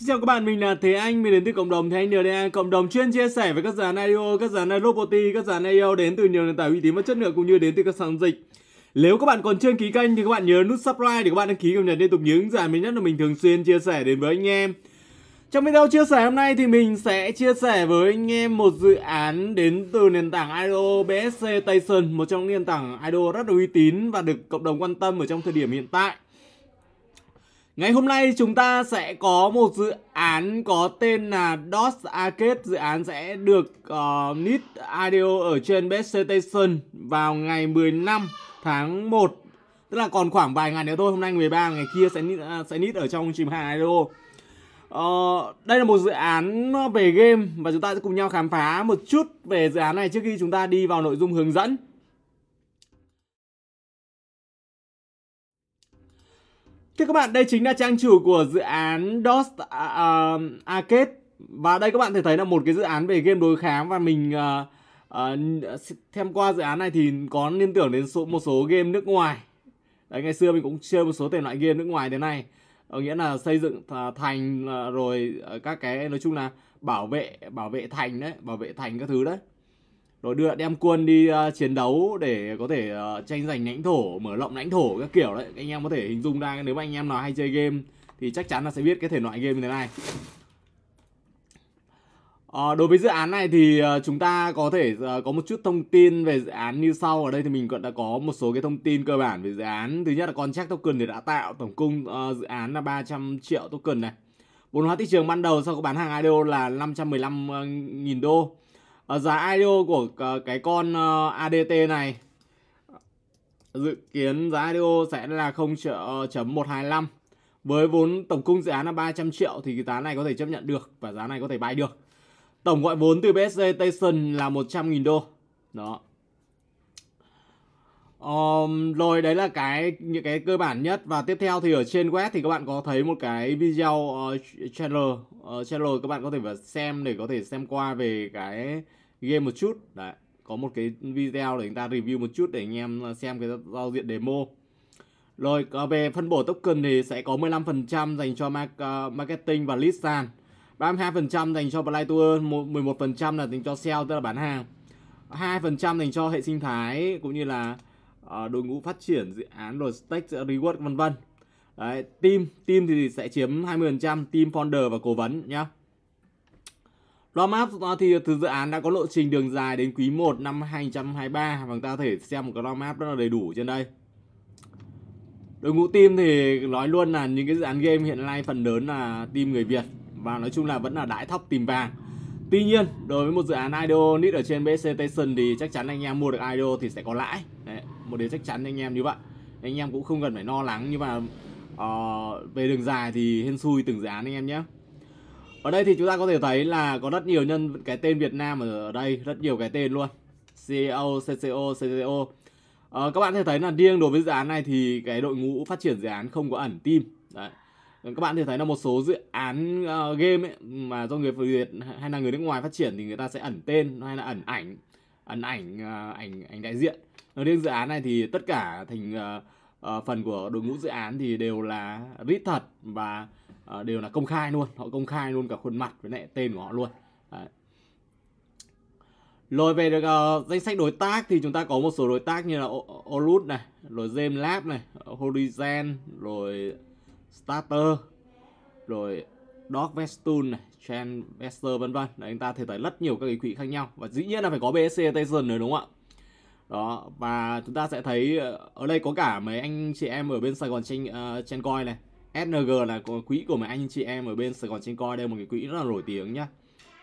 Xin chào các bạn, mình là Thế Anh, mình đến từ cộng đồng Thế Anh NDA, cộng đồng chuyên chia sẻ về các dự án IDO, các dự án Roboti, các dự án IO đến từ nhiều nền tảng uy tín và chất lượng cũng như đến từ các sàn dịch. Nếu các bạn còn chưa đăng ký kênh thì các bạn nhớ nút subscribe để các bạn đăng ký cập nhật liên tục những dự án mới nhất mà mình thường xuyên chia sẻ đến với anh em. Trong video chia sẻ hôm nay thì mình sẽ chia sẻ với anh em một dự án đến từ nền tảng IDO BSC Tyson, một trong những nền tảng IDO rất là uy tín và được cộng đồng quan tâm ở trong thời điểm hiện tại. Ngày hôm nay chúng ta sẽ có một dự án có tên là DOS Arcade. Dự án sẽ được uh, nít IDO ở trên Best Station vào ngày 15 tháng 1. Tức là còn khoảng vài ngày nữa thôi. Hôm nay 13 ngày kia sẽ uh, sẽ nít ở trong stream hàng IDO. Uh, đây là một dự án về game và chúng ta sẽ cùng nhau khám phá một chút về dự án này trước khi chúng ta đi vào nội dung hướng dẫn. Thưa các bạn, đây chính là trang chủ của dự án DOS uh, à, à, Arcade Và đây các bạn thể thấy là một cái dự án về game đối kháng Và mình uh, uh, thêm qua dự án này thì có liên tưởng đến số một số game nước ngoài Đấy, ngày xưa mình cũng chơi một số thể loại game nước ngoài thế này Ở nghĩa là xây dựng thành à, rồi các cái nói chung là bảo vệ bảo vệ thành đấy bảo vệ thành các thứ đấy rồi đưa đem quân đi uh, chiến đấu để có thể uh, tranh giành lãnh thổ mở rộng lãnh thổ các kiểu đấy anh em có thể hình dung ra nếu mà anh em nào hay chơi game thì chắc chắn là sẽ biết cái thể loại game như thế này À, đối với dự án này thì uh, chúng ta có thể uh, có một chút thông tin về dự án như sau ở đây thì mình cũng đã có một số cái thông tin cơ bản về dự án thứ nhất là con contract token thì đã tạo tổng cung uh, dự án là 300 triệu token này vốn hóa thị trường ban đầu sau có bán hàng IDO là 515.000 đô Ờ, giá IDO của ờ, cái con ờ, ADT này dự kiến giá IDO sẽ là 0.125 với vốn tổng cung dự án là 300 triệu thì cái giá này có thể chấp nhận được và giá này có thể bay được tổng gọi vốn từ BSC tyson là 100.000 đô đó Um, rồi đấy là cái những cái cơ bản nhất và tiếp theo thì ở trên web thì các bạn có thấy một cái video uh, channel uh, channel các bạn có thể vào xem để có thể xem qua về cái game một chút đấy có một cái video để chúng ta review một chút để anh em ờ, xem cái giao diện demo rồi về phân bổ token thì sẽ có 15% dành cho ờ, marketing và lead sàn 32% dành cho play to earn 11% là dành cho sale tức là bán hàng 2% dành cho hệ sinh thái cũng như là Ờ, đội ngũ phát triển dự án rồi stake reward vân vân đấy team team thì sẽ chiếm 20% team founder và cố vấn nhá Roadmap thì từ dự án đã có lộ trình đường dài đến quý 1 năm 2023 và chúng ta có thể xem một cái roadmap rất là đầy đủ trên đây. Đội ngũ team thì nói luôn là những cái dự án game hiện nay phần lớn là team người Việt và nói chung là vẫn là đãi thóc tìm vàng. Tuy nhiên, đối với một dự án IDO nít ở trên BC Station thì chắc chắn anh em mua được IDO thì sẽ có lãi. Đấy một điều chắc chắn anh em như vậy anh em cũng không cần phải lo lắng nhưng mà uh, về đường dài thì hên xui từng dự án anh em nhé ở đây thì chúng ta có thể thấy là có rất nhiều nhân cái tên Việt Nam ở đây rất nhiều cái tên luôn CEO CCO CTO à, ờ, các bạn có thể thấy là riêng đối với dự án này thì cái đội ngũ phát triển dự án không có ẩn team đấy các bạn có thể thấy là một số dự án uh, game ấy, mà do người Việt hay là người nước ngoài phát triển thì người ta sẽ ẩn tên hay là ẩn ảnh ấn ảnh ờ, ảnh ảnh đại diện ở riêng dự án này thì tất cả thành ờ, ờ, phần của đội ngũ dự án thì đều là rít thật và đều là công khai luôn họ công khai luôn cả khuôn mặt với lại tên của họ luôn Rồi về được danh sách đối tác thì chúng ta có một số đối tác như là Olut này, rồi Gem Lab này, Horizon, rồi Starter, rồi Dog Vestool này, Trend Vester vân vân. Đấy anh ta thể thấy rất nhiều các cái quỹ khác nhau và dĩ nhiên là phải có BSC Station nữa đúng không ạ? Đó và chúng ta sẽ thấy ờ, ở đây có cả mấy anh chị em ở bên Sài Gòn trên uh, trên ờ, coi này. SNG là quỹ của mấy anh chị em ở bên Sài Gòn trên coin đây một cái quỹ rất là nổi tiếng nhá.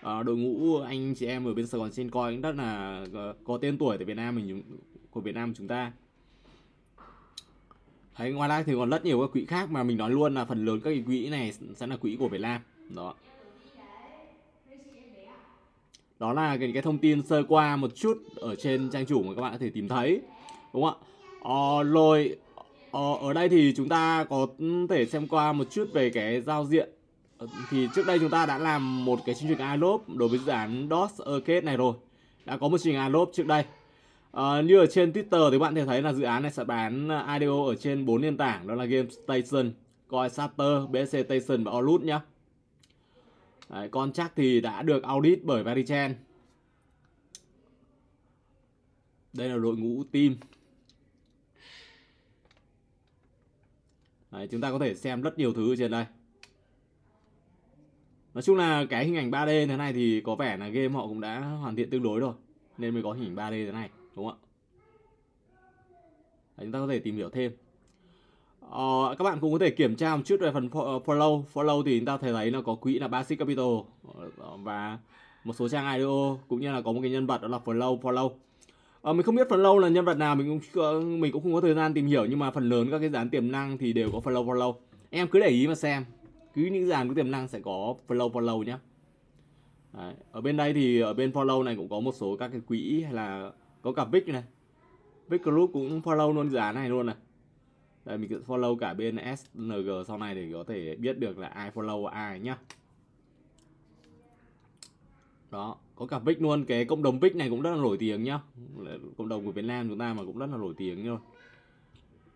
À, đội ngũ anh chị em ở bên Sài Gòn trên coin cũng rất là có tên tuổi tại Việt Nam mình của Việt Nam chúng ta Đấy, ngoài ra thì còn rất nhiều các quỹ khác mà mình nói luôn là phần lớn các cái quỹ này sẽ là quỹ của Việt Nam. Đó. Đó là cái, cái thông tin sơ qua một chút ở trên trang chủ mà các bạn có thể tìm thấy. Đúng không ạ? Ờ, rồi ờ, ở đây thì chúng ta có thể xem qua một chút về cái giao diện ờ, thì trước đây chúng ta đã làm một cái chương trình alop đối với dự án DOS Arcade này rồi đã có một chương trình alop trước đây À, như ở trên Twitter thì bạn thể thấy là dự án này sẽ bán ờ, IDO ở trên 4 nền tảng đó là Game Station, Coin Starter, BSC Station và Orlut nhé. Đấy, con chắc thì đã được audit bởi Verichain. Đây là đội ngũ team. Đấy, chúng ta có thể xem rất nhiều thứ trên đây. Nói chung là cái hình ảnh 3D thế này thì có vẻ là game họ cũng đã hoàn thiện tương đối rồi. Nên mới có hình ảnh 3D thế này đúng không ạ chúng ta có thể tìm hiểu thêm Uh, các bạn cũng có thể kiểm tra một chút về phần ờ, follow follow thì chúng ta thấy thấy nó có quỹ là basic capital ờ, và một số trang IDO cũng như là có một cái nhân vật đó là follow follow uh, mình không biết follow là nhân vật nào mình cũng mình cũng không có thời gian tìm hiểu nhưng mà phần lớn các cái dàn tiềm năng thì đều có follow follow em cứ để ý mà xem cứ những dàn có tiềm năng sẽ có follow follow nhé Đấy. ở bên đây thì ở bên follow này cũng có một số các cái quỹ hay là có cả Vic này Vic Club cũng follow luôn dự này luôn này đây mình sẽ follow cả bên SNG sau này để có thể biết được là ai follow ai nhá đó có cả Vic luôn cái cộng đồng Vic này cũng rất là nổi tiếng nhá cộng đồng của Việt Nam chúng ta mà cũng rất là nổi tiếng luôn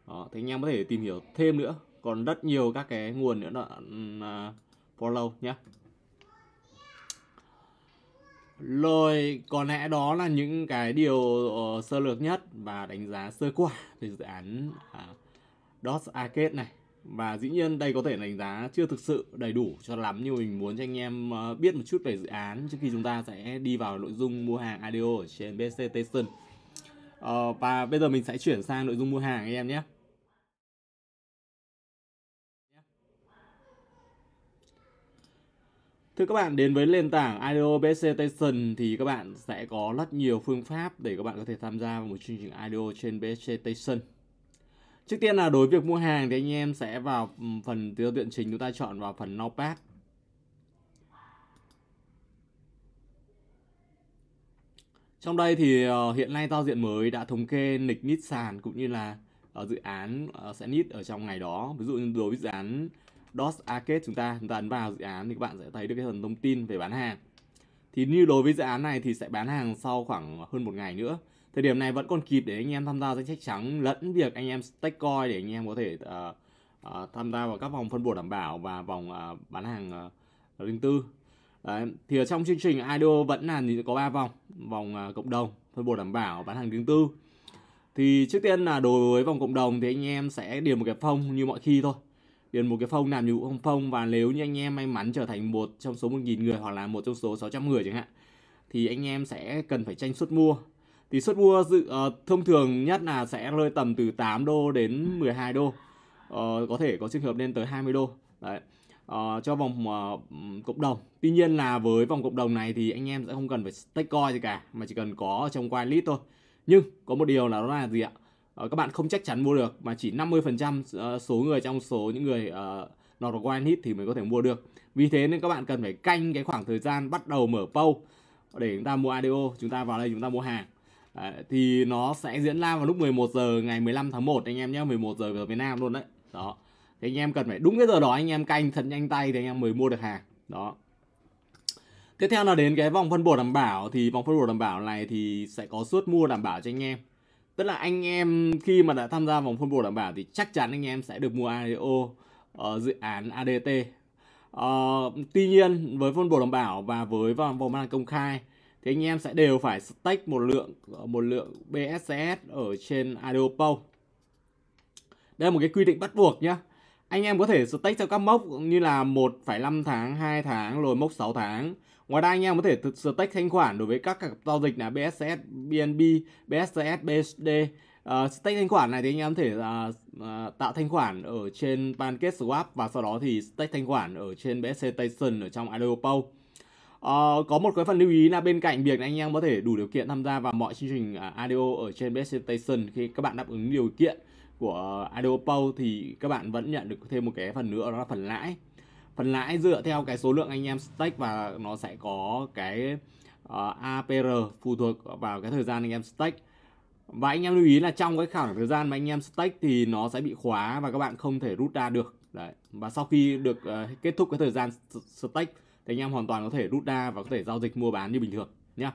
đó thì anh em có thể tìm hiểu thêm nữa còn rất nhiều các cái nguồn nữa là ừ, follow nhá rồi có lẽ đó là những cái điều ờ, sơ lược nhất và đánh giá sơ qua về dự án uh, à, DOS Arcade này và dĩ nhiên đây có thể đánh giá chưa thực sự đầy đủ cho lắm nhưng mình muốn cho anh em ờ, biết một chút về dự án trước khi chúng ta sẽ đi vào nội dung mua hàng ADO ở trên BC Station. Ờ, và bây giờ mình sẽ chuyển sang nội dung mua hàng anh em nhé. Thưa các bạn, đến với nền tảng IDO Best Station thì các bạn sẽ có rất nhiều phương pháp để các bạn có thể tham gia vào một chương trình IDO trên Best Station. Trước tiên là đối với việc mua hàng thì anh em sẽ vào phần tiêu tuyển trình chúng ta chọn vào phần Notepad. Trong đây thì ờ, hiện nay giao diện mới đã thống kê lịch nít sàn cũng như là ờ, dự án ờ, sẽ nít ở trong ngày đó. Ví dụ như đối với dự án DOS Arcade chúng ta chúng ta ấn vào dự án thì các bạn sẽ thấy được cái phần thông tin về bán hàng thì như đối với dự án này thì sẽ bán hàng sau khoảng hơn một ngày nữa thời điểm này vẫn còn kịp để anh em tham gia danh sách trắng lẫn việc anh em stake coin để anh em có thể uh, uh, tham gia vào các vòng phân bổ đảm bảo và vòng uh, bán hàng uh, riêng tư Đấy, thì ở trong chương trình IDO vẫn là có 3 vòng vòng uh, cộng đồng phân bổ đảm bảo bán hàng riêng tư thì trước tiên là đối với vòng cộng đồng thì anh em sẽ điền một cái phong như mọi khi thôi điền một cái phong làm nhiệm vụ không phông và nếu như anh em may mắn trở thành một trong số 1.000 người hoặc là một trong số 600 người chẳng hạn thì anh em sẽ cần phải tranh suất mua thì suất mua dự uh, thông thường nhất là sẽ rơi tầm từ 8 đô đến 12 đô uh, có thể có trường hợp lên tới 20 đô đấy uh, cho vòng uh, cộng đồng tuy nhiên là với vòng cộng đồng này thì anh em sẽ không cần phải stake coin gì cả mà chỉ cần có ở trong whitelist thôi nhưng có một điều là đó là gì ạ Ờ, các bạn không chắc chắn mua được mà chỉ 50% ờ, số người trong số những người uh, ờ, nọt vào one hit thì mới có thể mua được. Vì thế nên các bạn cần phải canh cái khoảng thời gian bắt đầu mở pâu để chúng ta mua IDO, chúng ta vào đây chúng ta mua hàng. À, thì nó sẽ diễn ra vào lúc 11 giờ ngày 15 tháng 1 anh em nhé, 11 giờ giờ Việt Nam luôn đấy. Đó. Thì anh em cần phải đúng cái giờ đó anh em canh thật nhanh tay thì anh em mới mua được hàng. Đó. Tiếp theo là đến cái vòng phân bổ đảm bảo thì vòng phân bổ đảm bảo này thì sẽ có suất mua đảm bảo cho anh em tức là anh em khi mà đã tham gia vòng phân bổ đảm bảo thì chắc chắn anh em sẽ được mua IDO ở ờ, dự án ADT Uh, ờ, tuy nhiên với phân bổ đảm bảo và với vòng vòng bán công khai thì anh em sẽ đều phải stake một lượng ờ, một lượng BSCS ở trên IDOPO. Đây là một cái quy định bắt buộc nhá. Anh em có thể stake theo các mốc như là 1,5 tháng, 2 tháng rồi mốc 6 tháng Ngoài ra anh em có thể thực tách thanh khoản đối với các cặp giao dịch là BSS, BNB, BSS, BSD. Uh, ờ, stake thanh khoản này thì anh em có thể uh, uh, tạo thanh khoản ở trên swap và sau đó thì stake thanh khoản ở trên BSC Station ở trong Adopo. Uh, ờ, có một cái phần lưu ý là bên cạnh việc anh em có thể đủ điều kiện tham gia vào mọi chương trình ADO à, ở trên BSC Station khi các bạn đáp ứng điều kiện của Adopo thì các bạn vẫn nhận được thêm một cái phần nữa đó là phần lãi phần lãi dựa theo cái số lượng anh em stake và nó sẽ có cái uh, ờ, APR phụ thuộc vào cái thời gian anh em stake và anh em lưu ý là trong cái khoảng thời gian mà anh em stake thì nó sẽ bị khóa và các bạn không thể rút ra được đấy và sau khi được uh, kết thúc cái thời gian stake thì anh em hoàn toàn có thể rút ra và có thể giao dịch mua bán như bình thường nhé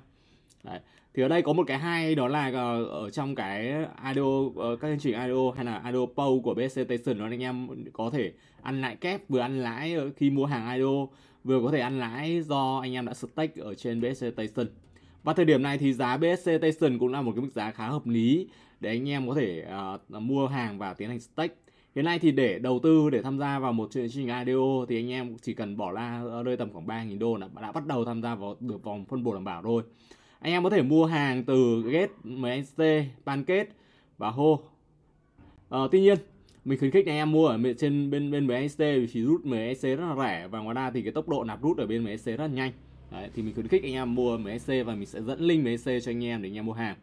thì ở đây có một cái hay đó là ờ, ở trong cái IDO ờ, các chương trình IDO hay là IDO PO của BSC Station đó anh em có thể ăn lại kép vừa ăn lãi ờ, khi mua hàng IDO vừa có thể ăn lãi do anh em đã stake ở trên BSC Station. Và thời điểm này thì giá BSC Station cũng là một cái mức giá khá hợp lý để anh em có thể uh, mua hàng và tiến hành stake. Hiện nay thì để đầu tư để tham gia vào một chương trình IDO thì anh em chỉ cần bỏ ra rơi tầm khoảng 3.000 đô là đã bắt đầu tham gia vào được vòng phân bổ đảm bảo rồi anh em có thể mua hàng từ Get, MST, Pancake và Ho. À, tuy nhiên mình khuyến khích anh em mua ở trên bên bên MST vì chỉ rút MST rất là rẻ và ngoài ra thì cái tốc độ nạp rút ở bên MST rất là nhanh. Đấy, thì mình khuyến khích anh em mua MST và mình sẽ dẫn link MST cho anh em để anh em mua hàng.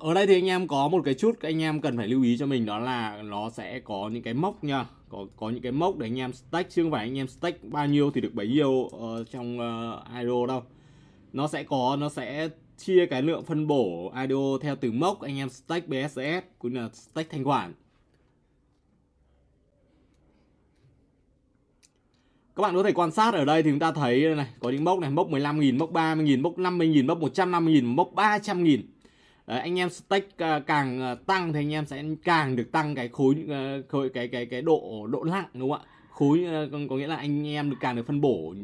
Ở đây thì anh em có một cái chút anh em cần phải lưu ý cho mình đó là nó sẽ có những cái mốc nha có có những cái mốc để anh em stack chứ không phải anh em stack bao nhiêu thì được bấy nhiêu uh, trong uh, IDO đâu nó sẽ có nó sẽ chia cái lượng phân bổ IDO theo từng mốc anh em stack BSS cũng là stack thanh khoản Các bạn có thể quan sát ở đây thì chúng ta thấy này, có những mốc này, mốc 15.000, mốc 30.000, mốc 50.000, mốc 150.000, mốc 300.000. Đấy, anh em stake ờ, càng ờ, tăng thì anh em sẽ càng được tăng cái khối ờ, khối cái cái cái độ độ nặng đúng không ạ? Khối có nghĩa là anh em được càng được phân bổ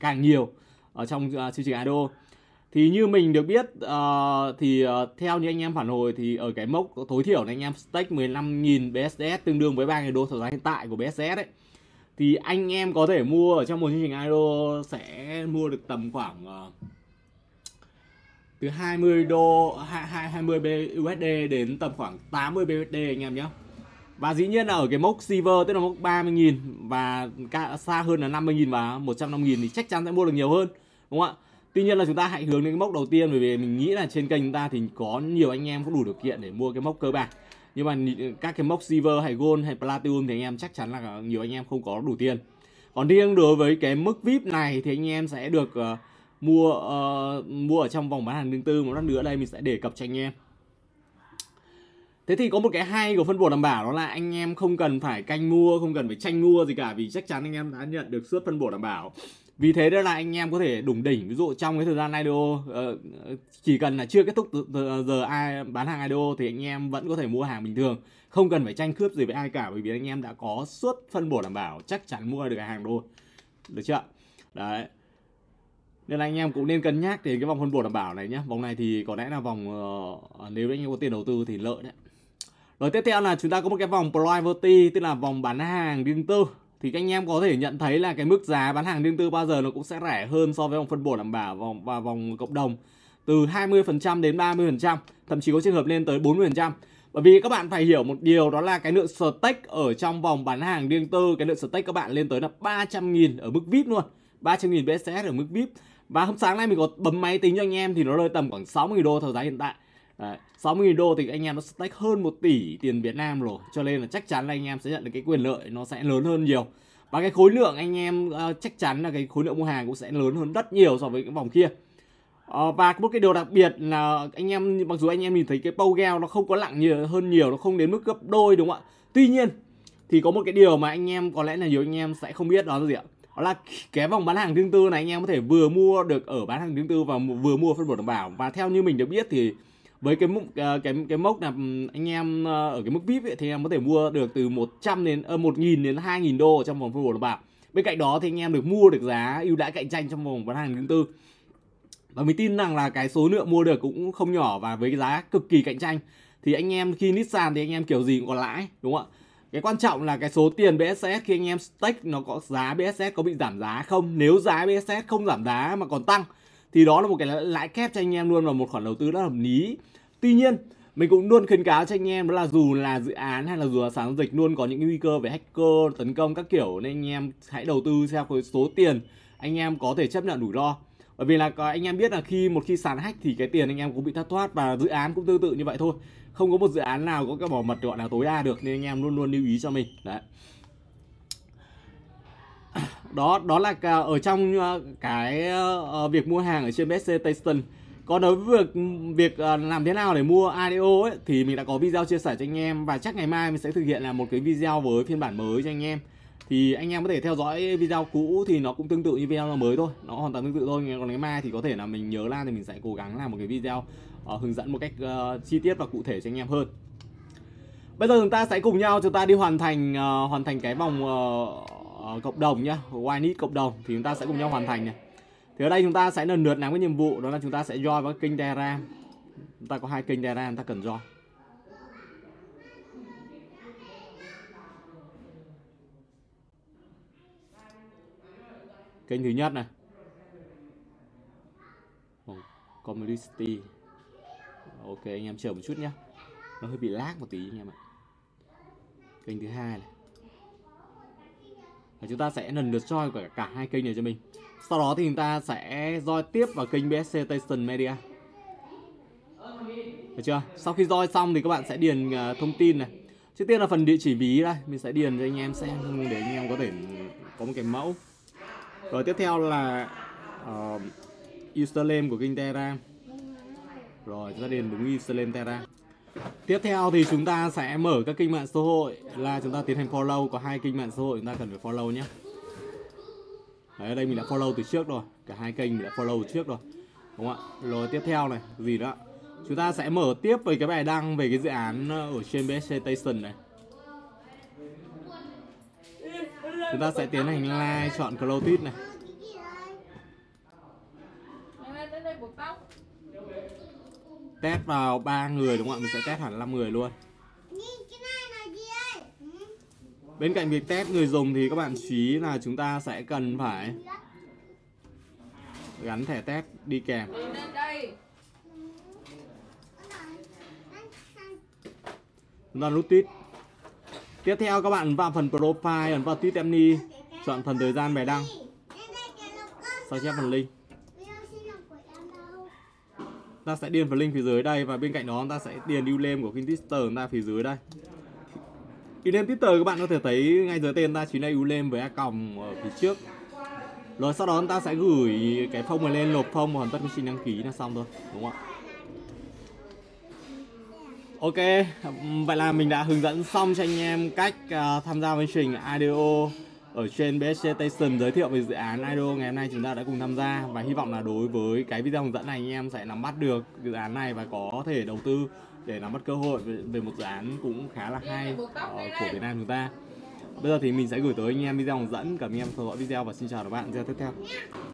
càng nhiều ở trong chương trình IDO. Thì như mình được biết uh, thì uh, theo như anh em phản hồi thì ở cái mốc tối thiểu là anh em stake 15.000 BSDS tương đương với 3.000 đô sở giá hiện tại của BSDS đấy thì anh em có thể mua ở trong một chương trình IDO sẽ mua được tầm khoảng uh, từ 20 đô 20 USD đến tầm khoảng 80 USD anh em nhé và dĩ nhiên là ở cái mốc silver tức là mốc 30.000 và xa hơn là 50.000 và 150.000 thì chắc chắn sẽ mua được nhiều hơn đúng không ạ Tuy nhiên là chúng ta hãy hướng đến cái mốc đầu tiên bởi vì mình nghĩ là trên kênh chúng ta thì có nhiều anh em có đủ điều kiện để mua cái mốc cơ bản nhưng mà các cái mốc silver hay gold hay platinum thì anh em chắc chắn là nhiều anh em không có đủ tiền còn riêng đối với cái mức vip này thì anh em sẽ được uh, mua uh, mua ở trong vòng bán hàng thứ tư một lát nữa đây mình sẽ đề cập cho anh em thế thì có một cái hay của phân bổ đảm bảo đó là anh em không cần phải canh mua không cần phải tranh mua gì cả vì chắc chắn anh em đã nhận được suất phân bổ đảm bảo vì thế đó là anh em có thể đủng đỉnh ví dụ trong cái thời gian IDO ờ, chỉ cần là chưa kết thúc ờ, giờ ai bán hàng IDO thì anh em vẫn có thể mua hàng bình thường không cần phải tranh cướp gì với ai cả bởi vì anh em đã có suất phân bổ đảm bảo chắc chắn mua được hàng đô được chưa đấy nên là anh em cũng nên cân nhắc thì cái vòng phân bổ đảm bảo này nhé vòng này thì có lẽ là vòng uh, nếu anh em có tiền đầu tư thì lợi đấy rồi tiếp theo là chúng ta có một cái vòng priority tức là vòng bán hàng riêng tư thì các anh em có thể nhận thấy là cái mức giá bán hàng riêng tư bao giờ nó cũng sẽ rẻ hơn so với vòng phân bổ đảm bảo vòng và vòng cộng đồng từ 20% đến 30%, thậm chí có trường hợp lên tới 40%. Bởi vì các bạn phải hiểu một điều đó là cái lượng stake ở trong vòng bán hàng riêng tư, cái lượng stake các bạn lên tới là 300.000 ở mức VIP luôn. 300.000 BSS ở mức VIP và hôm sáng nay mình có bấm máy tính cho anh em thì nó rơi tầm khoảng 60.000 đô thời giá hiện tại. Đấy, 60.000 đô thì anh em nó stack hơn 1 tỷ tiền Việt Nam rồi Cho nên là chắc chắn là anh em sẽ nhận được cái quyền lợi nó sẽ lớn hơn nhiều Và cái khối lượng anh em uh, chắc chắn là cái khối lượng mua hàng cũng sẽ lớn hơn rất nhiều so với cái vòng kia uh, Và một cái điều đặc biệt là anh em mặc dù anh em nhìn thấy cái pâu gao nó không có lặng nhiều hơn nhiều Nó không đến mức gấp đôi đúng không ạ Tuy nhiên thì có một cái điều mà anh em có lẽ là nhiều anh em sẽ không biết đó là gì ạ đó là cái vòng bán hàng riêng tư này anh em có thể vừa mua được ở bán hàng riêng tư và vừa mua phân bổ đảm bảo và theo như mình được biết thì với cái mức ờ, cái cái mốc là anh em ờ, ở cái mức vip ấy, thì em có thể mua được từ 100 đến ờ, một nghìn đến 2.000 đô trong vòng phân bổ đảm bảo bên cạnh đó thì anh em được mua được giá ưu đãi cạnh tranh trong vòng bán hàng riêng tư và mình tin rằng là cái số lượng mua được cũng không nhỏ và với cái giá cực kỳ cạnh tranh thì anh em khi Nissan thì anh em kiểu gì cũng có lãi đúng không ạ cái quan trọng là cái số tiền BSS khi anh em stake nó có giá BSS có bị giảm giá không? Nếu giá BSS không giảm giá mà còn tăng thì đó là một cái lãi kép cho anh em luôn và một khoản đầu tư rất hợp lý. Tuy nhiên, mình cũng luôn khuyến cáo cho anh em đó là dù là dự án hay là dù là sáng dịch luôn có những nguy cơ về hacker, tấn công các kiểu nên anh em hãy đầu tư theo cái số tiền anh em có thể chấp nhận rủi ro bởi vì là anh em biết là khi một khi sàn hack thì cái tiền anh em cũng bị thất thoát và dự án cũng tương tự như vậy thôi không có một dự án nào có cái bảo mật gọi là tối đa được nên anh em luôn luôn lưu ý cho mình đấy đó đó là cả ở trong ờ, cái ờ, việc mua hàng ở trên BSC Taston còn đối với việc việc ờ, làm thế nào để mua ADO ấy thì mình đã có video chia sẻ cho anh em và chắc ngày mai mình sẽ thực hiện là một cái video với phiên bản mới cho anh em thì anh em có thể theo dõi video cũ thì nó cũng tương tự như video mới thôi nó hoàn toàn tương tự thôi còn ngày mai thì có thể là mình nhớ ra thì mình sẽ cố gắng làm một cái video uh, hướng dẫn một cách uh, chi tiết và cụ thể cho anh em hơn bây giờ chúng ta sẽ cùng nhau chúng ta đi hoàn thành uh, hoàn thành cái vòng uh, uh, cộng đồng nhá white cộng đồng thì chúng ta sẽ cùng nhau hoàn thành này thì ở đây chúng ta sẽ lần lượt làm cái nhiệm vụ đó là chúng ta sẽ join vào kênh Telegram chúng ta có hai kênh Telegram ta cần join kênh thứ nhất này Community Ok anh em chờ một chút nhé Nó hơi bị lag một tí anh em ạ Kênh thứ hai này Và chúng ta sẽ lần lượt soi cả, cả hai kênh này cho mình Sau đó thì chúng ta sẽ join tiếp vào kênh BSC Station Media Được chưa? Sau khi join xong thì các bạn sẽ điền à, thông tin này Trước tiên là phần địa chỉ ví đây Mình sẽ điền cho anh em xem để anh em có thể có một cái mẫu rồi tiếp theo là uh, của kênh Telegram rồi chúng ta điền đúng username Terra. tiếp theo thì chúng ta sẽ mở các kênh mạng xã hội là chúng ta tiến hành follow có hai kênh mạng xã hội chúng ta cần phải follow nhé đấy đây mình đã follow từ trước rồi cả hai kênh mình đã follow từ trước rồi đúng không ạ rồi tiếp theo này gì đó chúng ta sẽ mở tiếp về cái bài đăng về cái dự án ờ, ở trên BSC Station này chúng ta sẽ tiến hành like chọn clotit này test vào ba người đúng không ạ mình sẽ test hẳn 5 người luôn bên cạnh việc test người dùng thì các bạn chú ý là chúng ta sẽ cần phải gắn thẻ test đi kèm chúng ta nút tít Tiếp theo các bạn vào phần profile, ấn vào tweet Emily, chọn phần thời gian bài đăng. Sao chép phần link. Ta sẽ điền phần link phía dưới đây và bên cạnh đó ta sẽ điền username của kênh Twitter chúng ta phía dưới đây. Username Twitter các bạn có thể thấy ngay dưới tên ta chính là username với a còng ở phía trước. Rồi sau đó ta sẽ gửi cái phong này lên, nộp phong và hoàn tất quy trình đăng ký là xong thôi, đúng không ạ? Ok, vậy là mình đã hướng dẫn xong cho anh em cách uh, tham gia chương trình IDO ở trên BSC Station giới thiệu về dự án IDO ngày hôm nay chúng ta đã cùng tham gia và hy vọng là đối với cái video hướng dẫn này anh em sẽ nắm bắt được dự án này và có thể đầu tư để nắm bắt cơ hội về, một dự án cũng khá là hay ờ, của Việt Nam chúng ta. Bây giờ thì mình sẽ gửi tới anh em video hướng dẫn, cảm ơn anh em theo dõi video và xin chào các bạn video tiếp theo.